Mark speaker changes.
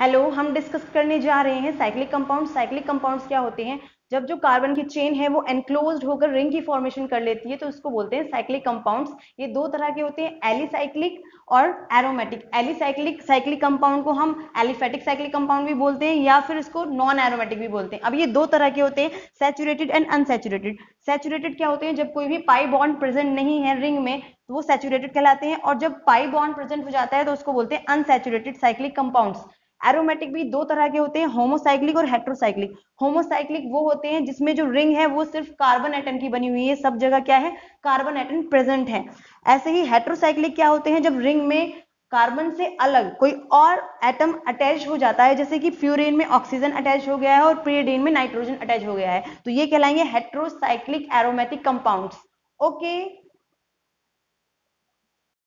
Speaker 1: Hello हम discuss करने जा रहे हैं साइक्लिक कंपाउंड साइक्लिक कंपाउंड्स क्या होते हैं जब जो कार्बन की चेन है वो एनक्लोज होकर रिंग की फॉर्मेशन कर लेती है तो उसको बोलते हैं साइक्लिक कंपाउंड्स ये दो तरह के होते हैं एलिसाइक्लिक और एरोमेटिक एलिसाइक्लिक साइक्लिक कंपाउंड को हम एलिफेटिक साइक्लिक कंपाउंड भी बोलते हैं या फिर इसको नॉन एरोमेटिक भी बोलते हैं अब ये दो तरह के होते हैं सेचुरेटेड एंड अनसेचुरेटेड सेचुरेटेड क्या होते हैं जब कोई भी पाई बॉन्ड प्रेजेंट नहीं है रिंग में तो वो सेचुरेटेड कहलाते हैं और जब पाई बॉन्ड प्रेजेंट हो जाता है तो उसको बोलते हैं अनसेचुरेटेड साइक्लिक कंपाउंड्स एरोमेटिक भी दो तरह के होते हैं होमोसाइक्लिक और हेट्रोसाइक्लिक होमोसाइक्लिक वो होते हैं जिसमें जो रिंग है वो सिर्फ कार्बन एटम की बनी हुई है सब जगह क्या है कार्बन एटम प्रेजेंट है ऐसे ही हेट्रोसाइक्लिक क्या होते हैं जब रिंग में कार्बन से अलग कोई और एटम अटैच हो जाता है जैसे कि फ्यूरेन में ऑक्सीजन अटैच हो गया है और प्रीडेन में नाइट्रोजन अटैच हो गया है तो ये कहलाएंगे heterocyclic aromatic compounds okay okay.